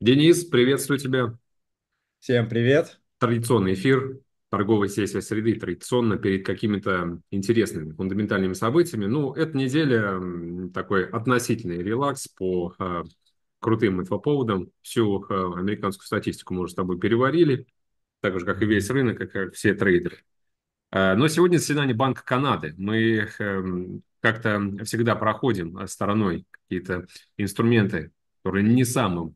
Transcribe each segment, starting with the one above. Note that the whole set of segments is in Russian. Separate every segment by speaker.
Speaker 1: Денис, приветствую тебя. Всем привет. Традиционный эфир, торговая сессия среды, традиционно перед какими-то интересными, фундаментальными событиями. Ну, эта неделя такой относительный релакс по э, крутым инфоповодам. Всю э, американскую статистику мы уже с тобой переварили, так же, как и весь рынок, как и все трейдеры. А, но сегодня заседание Банка Канады. Мы эм, как-то всегда проходим э, стороной какие-то инструменты, которые не самым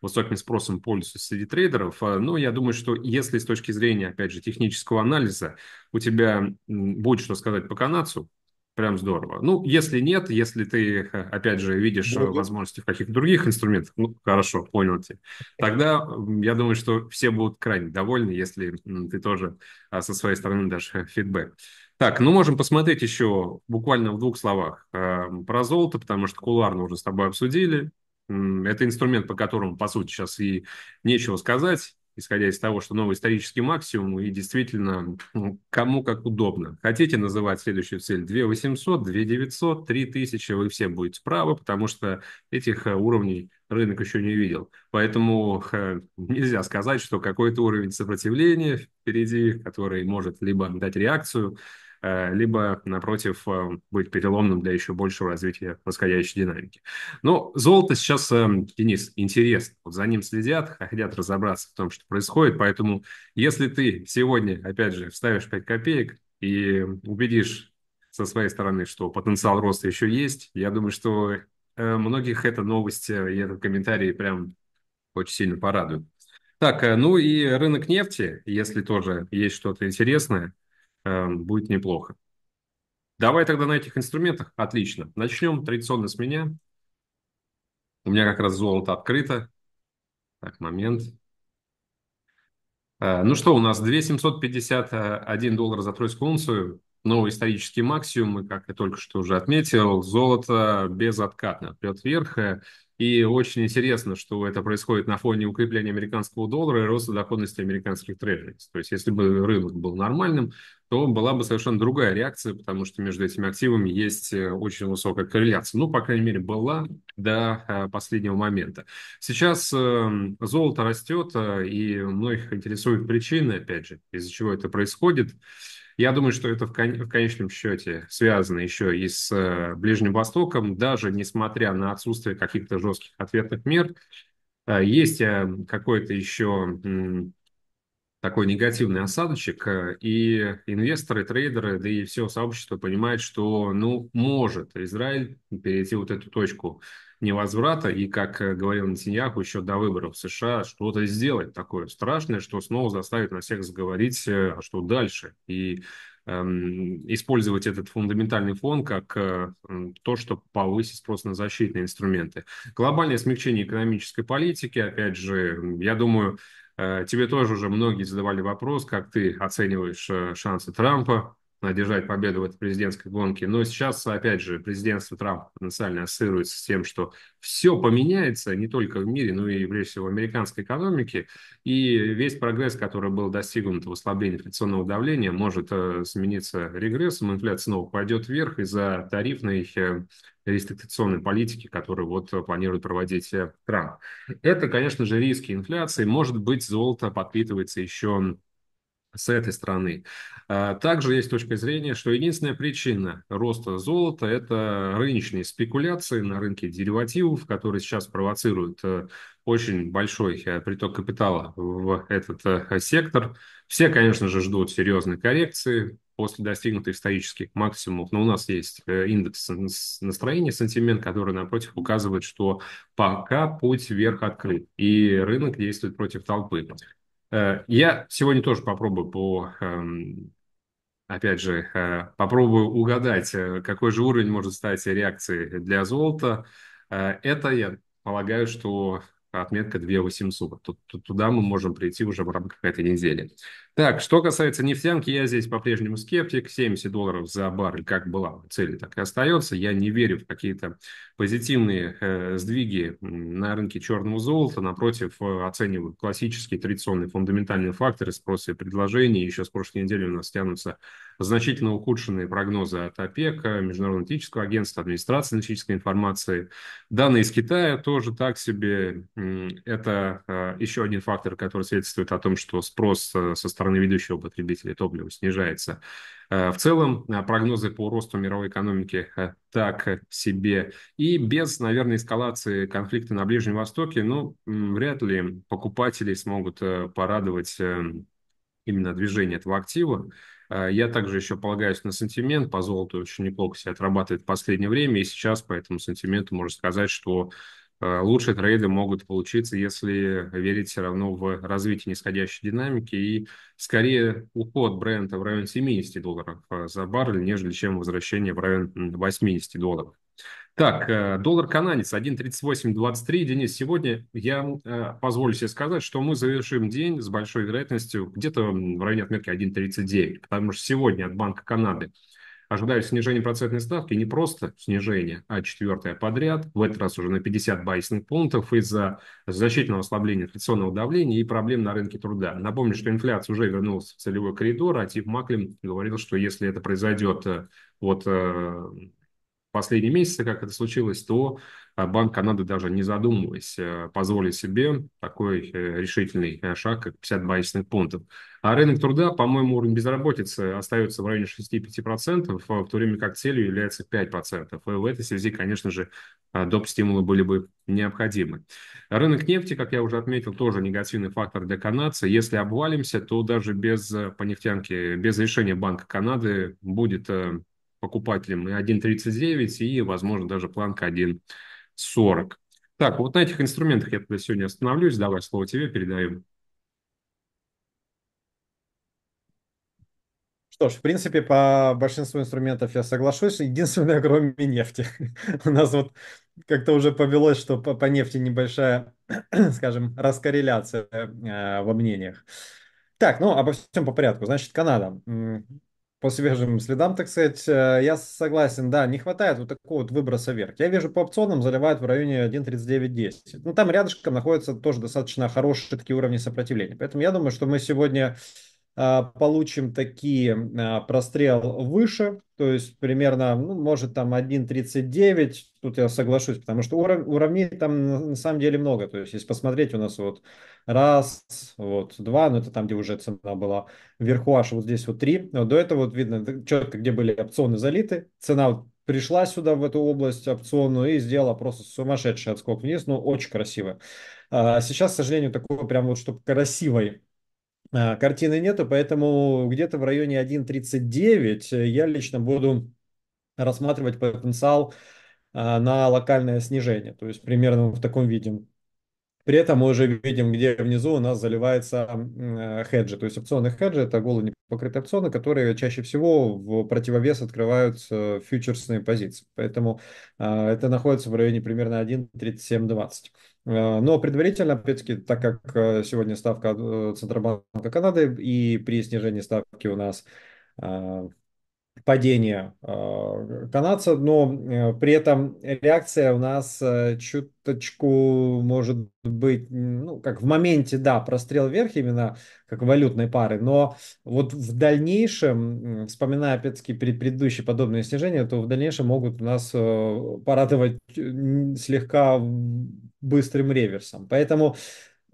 Speaker 1: высоким спросом пользуются среди трейдеров. А, Но ну, я думаю, что если с точки зрения, опять же, технического анализа у тебя будет что сказать по канадцу, прям здорово. Ну, если нет, если ты, опять же, видишь э, Другой. возможности в каких-то других инструментах, ну, хорошо, понял тебя. Тогда я думаю, что все будут крайне довольны, если ты тоже а, со своей стороны дашь э, фидбэк. Так, ну можем посмотреть еще буквально в двух словах э, про золото, потому что куларно уже с тобой обсудили. Это инструмент, по которому, по сути, сейчас и нечего сказать, исходя из того, что новый исторический максимум, и действительно, ну, кому как удобно. Хотите называть следующую цель 2800, 2900, 3000, вы все будете правы, потому что этих э, уровней рынок еще не видел. Поэтому э, нельзя сказать, что какой-то уровень сопротивления впереди, который может либо дать реакцию, Э, либо, напротив, э, быть переломным для еще большего развития восходящей динамики. Но золото сейчас, эм, Денис, интересно. Вот за ним следят, хотят разобраться в том, что происходит. Поэтому, если ты сегодня, опять же, вставишь 5 копеек и убедишь со своей стороны, что потенциал роста еще есть, я думаю, что э, многих эта новость и этот комментарий прям очень сильно порадует. Так, ну и рынок нефти, если тоже есть что-то интересное – Э, будет неплохо. Давай тогда на этих инструментах. Отлично. Начнем традиционно с меня. У меня как раз золото открыто. Так, момент. Э, ну что, у нас 2751 доллар за тройскую унцию. Новый исторический максимум, и, как я только что уже отметил, золото безоткатно прет вверх. Э, и очень интересно, что это происходит на фоне укрепления американского доллара и роста доходности американских трежерис. То есть, если бы рынок был нормальным, то была бы совершенно другая реакция, потому что между этими активами есть э, очень высокая корреляция. Ну, по крайней мере, была до э, последнего момента. Сейчас эм, золото растет, э, и многих интересуют причины, опять же, из-за чего это происходит. Я думаю, что это в, кон- в конечном счете связано еще и с э, Ближним Востоком, даже несмотря на отсутствие каких-то жестких ответных мер, э, есть э, какой-то еще э, такой негативный осадочек, э, и инвесторы, трейдеры, да и все сообщество понимает, что, ну, может Израиль перейти вот эту точку невозврата, и, как э, говорил Натиньяху еще до выборов в США, что-то сделать такое страшное, что снова заставит на всех заговорить, э, а что дальше. И эм, использовать этот фундаментальный фон как э, то, что повысит спрос на защитные инструменты. Глобальное смягчение экономической политики, опять же, я думаю, тебе тоже уже многие задавали вопрос, как ты оцениваешь шансы Трампа одержать победу в этой президентской гонке. Но сейчас, опять же, президентство Трампа потенциально ассоциируется с тем, что все поменяется не только в мире, но и, прежде всего, в американской экономике. И весь прогресс, который был достигнут в ослаблении инфляционного давления, может э, смениться регрессом. Инфляция снова пойдет вверх из-за тарифной э, рестриктационной политики, которую вот планирует проводить э, Трамп. Это, конечно же, риски инфляции. Может быть, золото подпитывается еще с этой стороны. А также есть точка зрения, что единственная причина роста золота – это рыночные спекуляции на рынке деривативов, которые сейчас провоцируют э, очень большой э, приток капитала в этот э, сектор. Все, конечно же, ждут серьезной коррекции после достигнутых исторических максимумов. Но у нас есть индекс настроения, сантимент, который, напротив, указывает, что пока путь вверх открыт, и рынок действует против толпы. Э, я сегодня тоже попробую по, эм, опять же, э, попробую угадать, э, какой же уровень может стать реакции для золота. Это, я полагаю, что отметка 2800. Тут, туда мы можем прийти уже в рамках этой недели. Так, что касается нефтянки, я здесь по-прежнему скептик. 70 долларов за баррель как была цель, так и остается. Я не верю в какие-то позитивные э, сдвиги на рынке черного золота. Напротив, э, оцениваю классические традиционные фундаментальные факторы спроса и предложения. Еще с прошлой недели у нас тянутся значительно ухудшенные прогнозы от ОПЕК, Международного этического агентства, администрации аналитической информации. Данные из Китая тоже так себе. Это э, еще один фактор, который свидетельствует о том, что спрос э, со стороны стороны ведущего потребителя топлива снижается. Э, в целом э, прогнозы по росту мировой экономики э, так себе. И без, наверное, эскалации конфликта на Ближнем Востоке, ну, вряд ли покупатели смогут порадовать именно движение этого актива. Я также еще полагаюсь на сантимент. По золоту очень неплохо себя отрабатывает в последнее время. И сейчас по этому сантименту можно сказать, что Э, лучшие трейды могут получиться, если верить все равно в развитие нисходящей динамики и скорее уход бренда в район 70 долларов э, за баррель, нежели чем возвращение в район 80 долларов. Так, э, доллар канадец 1.3823. Денис, сегодня я позволю себе сказать, что мы завершим день с большой вероятностью где-то в районе отметки 1.39, потому что сегодня от Банка Канады ожидают снижение процентной ставки, не просто снижение, а четвертое подряд, в этот раз уже на 50 базисных пунктов из-за значительного ослабления инфляционного давления и проблем на рынке труда. Напомню, что инфляция уже вернулась в целевой коридор, а Тип Маклин говорил, что если это произойдет э, от э, последние месяцы, как это случилось, то а, Банк Канады, даже не задумываясь, э, позволил себе такой э, решительный э, шаг, как 50 базисных пунктов. А рынок труда, по-моему, уровень безработицы остается в районе 6-5%, а в то время как целью является 5%. И в этой связи, конечно же, а, доп. стимулы были бы необходимы. Рынок нефти, как я уже отметил, тоже негативный фактор для канадца. Если обвалимся, то даже без по нефтянке, без решения Банка Канады будет покупателям и 1.39, и, возможно, даже планка 1.40. Так, вот на этих инструментах я тогда сегодня остановлюсь. Давай слово тебе передаю.
Speaker 2: Что ж, в принципе, по большинству инструментов я соглашусь. Единственное, кроме нефти. У нас вот как-то уже повелось, что по, по нефти небольшая, скажем, раскорреляция э, во мнениях. Так, ну, обо всем по порядку. Значит, Канада по свежим следам, так сказать, э, я согласен, да, не хватает вот такого вот выброса вверх. Я вижу по опционам заливают в районе 1.39.10. Ну, там рядышком находятся тоже достаточно хорошие такие уровни сопротивления. Поэтому я думаю, что мы сегодня а, получим такие а, прострел выше, то есть примерно, ну, может там 1.39, тут я соглашусь, потому что уровней там на самом деле много, то есть если посмотреть, у нас вот раз, вот два, ну это там, где уже цена была, вверху аж вот здесь вот три, но до этого вот видно четко, где были опционы залиты, цена вот пришла сюда, в эту область опционную и сделала просто сумасшедший отскок вниз, ну очень красиво. А сейчас, к сожалению, такого прям вот, чтобы красивой а, картины нету, поэтому где-то в районе 1.39 э, я лично буду рассматривать потенциал а, на локальное снижение, то есть примерно в таком виде. При этом мы уже видим, где внизу у нас заливается э, хеджи. То есть опционные хеджи – это голые непокрытые опционы, которые чаще всего в противовес открывают э, фьючерсные позиции. Поэтому а, это находится в районе примерно 1.3720. Э, но предварительно, опять-таки, так как э, сегодня ставка э, Центробанка Канады и при снижении ставки у нас падение э, канадца, но э, при этом реакция у нас э, чуточку может быть, ну, как в моменте, да, прострел вверх именно как валютной пары, но вот в дальнейшем, вспоминая опять-таки предыдущие подобные снижения, то в дальнейшем могут у нас порадовать слегка быстрым реверсом. Поэтому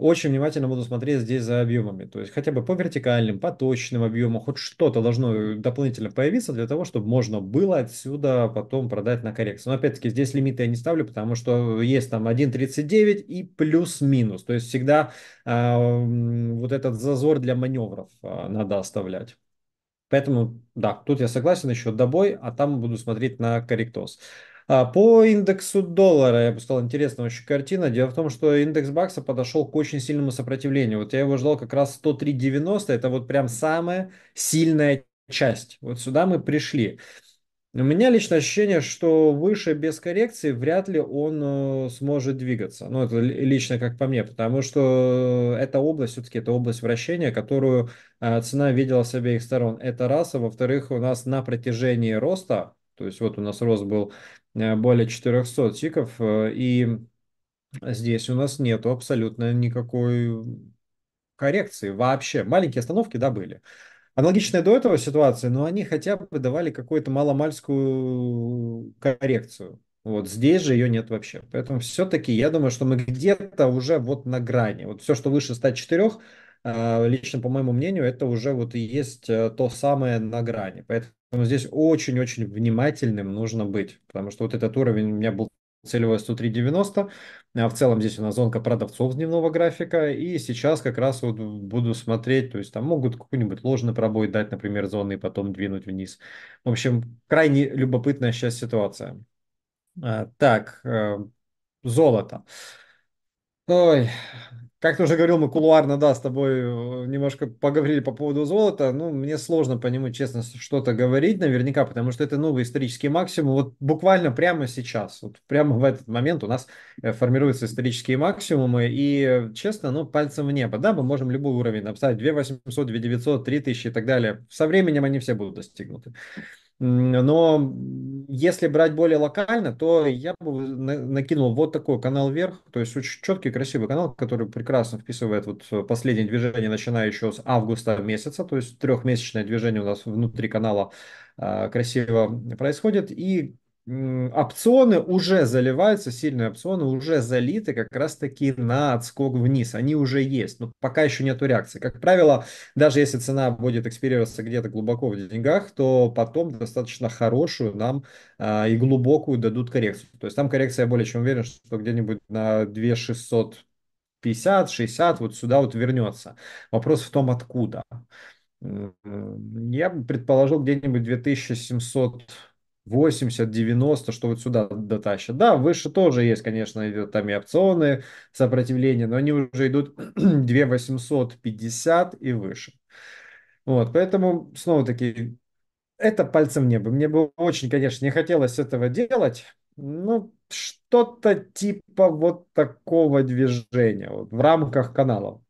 Speaker 2: очень внимательно буду смотреть здесь за объемами. То есть хотя бы по вертикальным, по точным объемам, хоть что-то должно дополнительно появиться для того, чтобы можно было отсюда потом продать на коррекцию. Но опять-таки здесь лимиты я не ставлю, потому что есть там 1.39 и плюс-минус. То есть всегда э, вот этот зазор для маневров э, надо оставлять. Поэтому, да, тут я согласен еще добой, а там буду смотреть на корректоз. А, по индексу доллара, я бы сказал, интересная очень картина. Дело в том, что индекс бакса подошел к очень сильному сопротивлению. Вот я его ждал как раз 103.90, это вот прям самая сильная часть. Вот сюда мы пришли. У меня лично ощущение, что выше без коррекции вряд ли он э, сможет двигаться. Ну, это лично как по мне, потому что эта область, все-таки это область вращения, которую э, цена видела с обеих сторон. Это раз, а во-вторых, у нас на протяжении роста то есть вот у нас рост был э, более 400 тиков, э, и здесь у нас нет абсолютно никакой коррекции вообще. Маленькие остановки, да, были. Аналогичная до этого ситуация, но они хотя бы давали какую-то маломальскую коррекцию. Вот здесь же ее нет вообще. Поэтому все-таки я думаю, что мы где-то уже вот на грани. Вот все, что выше 104, э, лично по моему мнению, это уже вот и есть то самое на грани. Поэтому здесь очень-очень внимательным нужно быть, потому что вот этот уровень у меня был целевой 103.90. А в целом здесь у нас зонка продавцов дневного графика. И сейчас как раз вот буду смотреть, то есть там могут какой-нибудь ложный пробой дать, например, зоны и потом двинуть вниз. В общем, крайне любопытная сейчас ситуация. А, так, э, золото. Ой, как ты уже говорил, мы кулуарно, да, с тобой э, немножко поговорили по поводу золота. Ну, мне сложно по нему, честно, что-то говорить наверняка, потому что это новый исторический максимум. Вот буквально прямо сейчас, вот прямо в этот момент у нас э, формируются исторические максимумы. И, э, честно, ну, пальцем в небо. Да, мы можем любой уровень обставить. 2800, 2900, 3000 и так далее. Со временем они все будут достигнуты. Но если брать более локально, то я бы накинул вот такой канал вверх, то есть очень четкий, красивый канал, который прекрасно вписывает вот э, последнее движение, начиная еще с августа месяца, то есть трехмесячное движение у нас внутри канала а, красиво происходит. И опционы уже заливаются, сильные опционы уже залиты как раз-таки на отскок вниз. Они уже есть, но пока еще нет реакции. Как правило, даже если цена будет эксперироваться где-то глубоко в деньгах, то потом достаточно хорошую нам а, и глубокую дадут коррекцию. То есть там коррекция, я более чем уверен, что где-нибудь на 2650, 60 вот сюда вот вернется. Вопрос в том, откуда. Я предположил где-нибудь 2700 80, 90, что вот сюда дотащат. Да, выше тоже есть, конечно, идет там и опционы сопротивления, но они уже идут 2850 и выше. Вот, поэтому, снова-таки, это пальцем в небо. Мне бы очень, конечно, не хотелось этого делать, ну, что-то типа вот такого движения вот, в рамках каналов.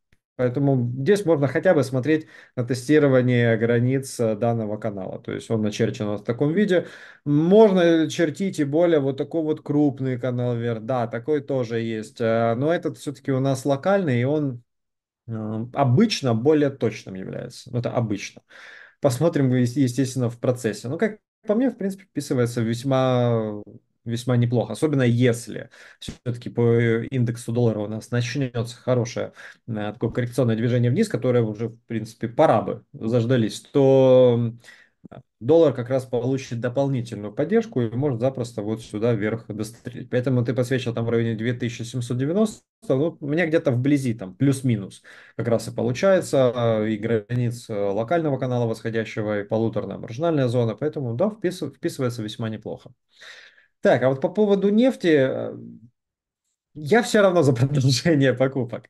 Speaker 2: Поэтому здесь можно хотя бы смотреть на тестирование границ э, данного канала. То есть он начерчен в таком виде. Можно э, чертить и более вот такой вот крупный канал вверх. Да, такой тоже есть. Э, но этот все-таки у нас локальный, и он обычно более точным является. Ну, это обычно. Посмотрим, естественно, в процессе. Ну, как по мне, в принципе, вписывается весьма весьма неплохо, особенно если все-таки по э, индексу доллара у нас начнется хорошее э, такое коррекционное движение вниз, которое уже, в принципе, пора бы заждались, то доллар как раз получит дополнительную поддержку и может запросто вот сюда вверх дострелить. Поэтому ты подсвечил там в районе 2790, ну, у меня где-то вблизи там плюс-минус как раз и получается, а, и границ э, локального канала восходящего, и полуторная маржинальная зона, поэтому да, вписывается весьма неплохо. Так, а вот по поводу нефти, э, я все равно за продолжение покупок.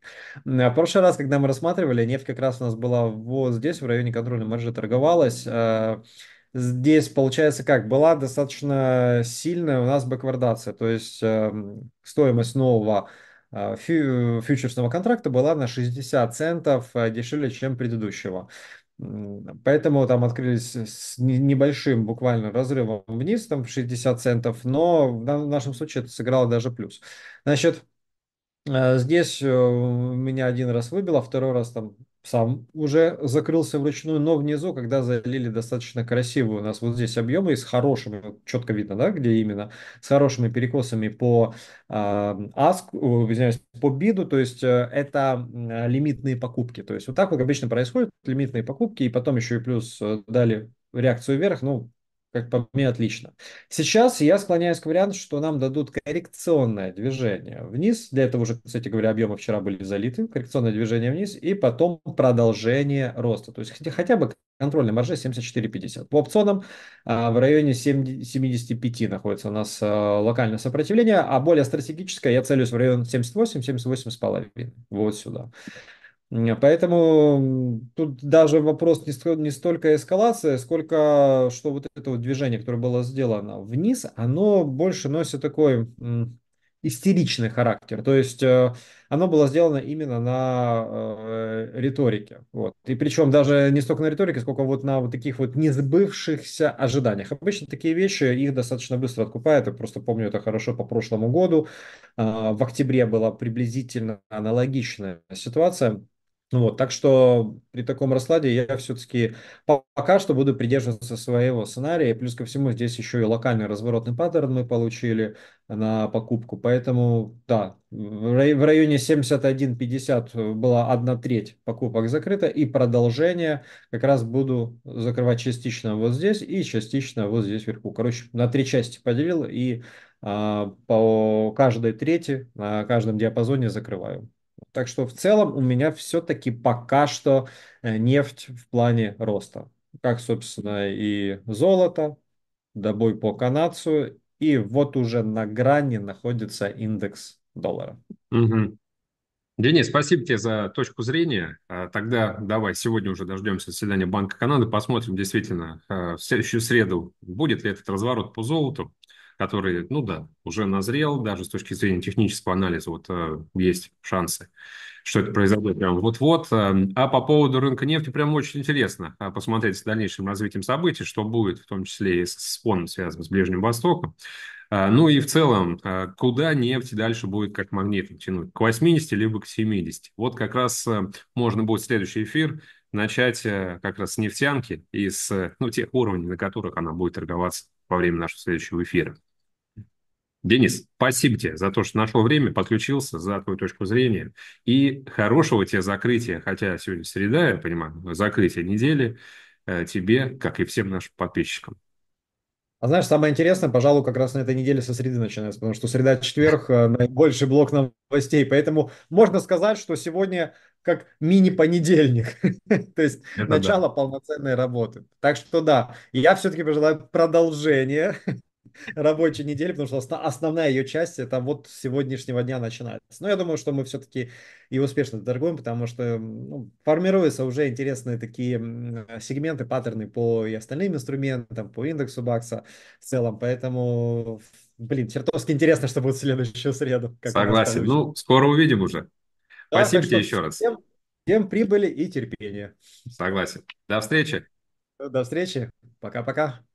Speaker 2: Э, в прошлый раз, когда мы рассматривали, нефть как раз у нас была вот здесь, в районе контрольной маржи торговалась. Э, здесь, получается, как была достаточно сильная у нас бэквардация, то есть эм, стоимость нового фьючерсного контракта была на 60 центов дешевле, чем предыдущего. Поэтому там открылись с небольшим буквально разрывом вниз, там в 60 центов, но в нашем случае это сыграло даже плюс. Значит, э, здесь э, меня один раз выбило, а второй раз там сам уже закрылся вручную, но внизу, когда залили достаточно красивые у нас вот здесь объемы с хорошими, четко видно, да, где именно, с хорошими перекосами по э, аск, извиняюсь, по биду, то есть э, это э, лимитные покупки, то есть вот так вот обычно происходит, лимитные покупки, и потом еще и плюс э, дали реакцию вверх, ну, как по мне, отлично. Сейчас я склоняюсь к варианту, что нам дадут коррекционное движение вниз. Для этого уже, кстати говоря, объемы вчера были залиты. Коррекционное движение вниз и потом продолжение роста. То есть хотя бы контрольная маржа 74,50. По опционам а, в районе 7, 75 находится у нас а, локальное сопротивление, а более стратегическое я целюсь в район 78-78,5. Вот сюда. Поэтому тут даже вопрос не, не столько эскалация, сколько что вот это вот движение, которое было сделано вниз, оно больше носит такой истеричный характер. То есть э, оно было сделано именно на э, риторике. Вот. И причем даже не столько на риторике, сколько вот на вот таких вот несбывшихся ожиданиях. Обычно такие вещи, их достаточно быстро откупают. Я просто помню это хорошо по прошлому году. Э, в октябре была приблизительно аналогичная ситуация ну вот, так что при таком раскладе я все-таки пока что буду придерживаться своего сценария. Плюс ко всему здесь еще и локальный разворотный паттерн мы получили на покупку. Поэтому, да, в районе 71.50 была одна треть покупок закрыта. И продолжение как раз буду закрывать частично вот здесь и частично вот здесь вверху. Короче, на три части поделил и а, по каждой трети на каждом диапазоне закрываю. Так что в целом у меня все-таки пока что э, нефть в плане роста. Как, собственно, и золото, добой по канадцу. И вот уже на грани находится индекс
Speaker 1: доллара. Угу. Денис, спасибо тебе за точку зрения. А, тогда давай сегодня уже дождемся заседания Банка Канады, посмотрим действительно а, в следующую среду, будет ли этот разворот по золоту который, ну да, уже назрел, даже с точки зрения технического анализа вот э, есть шансы, что это произойдет прямо вот-вот. Эм, а по поводу рынка нефти прям очень интересно э, посмотреть с дальнейшим развитием событий, что будет, в том числе и с фоном, связанным с Ближним Востоком. Э, ну и в целом, куда нефть дальше будет как магнитом тянуть? К 80 либо к 70? Вот как раз можно будет следующий эфир начать как раз с нефтянки и с ну, тех уровней, на которых она будет торговаться во время нашего следующего эфира. Денис, спасибо тебе за то, что нашел время, подключился, за твою точку зрения. И хорошего тебе закрытия, хотя сегодня среда, я понимаю, закрытие недели э, тебе, как и всем нашим подписчикам.
Speaker 2: А знаешь, самое интересное, пожалуй, как раз на этой неделе со среды начинается, потому что среда-четверг э, наибольший блок новостей. Поэтому можно сказать, что сегодня как мини-понедельник, то есть Это начало да. полноценной работы. Так что да, я все-таки пожелаю продолжения рабочей недели, потому что основная ее часть это вот с сегодняшнего дня начинается. Но я думаю, что мы все-таки и успешно торгуем, потому что ну, формируются уже интересные такие сегменты, паттерны по и остальным инструментам, по индексу бакса в целом. Поэтому, блин, чертовски интересно, что будет в следующую среду. Согласен.
Speaker 1: Ну, скоро увидим уже. Спасибо тебе еще раз.
Speaker 2: Всем, всем прибыли и терпения.
Speaker 1: Согласен. До встречи.
Speaker 2: До встречи. Пока-пока.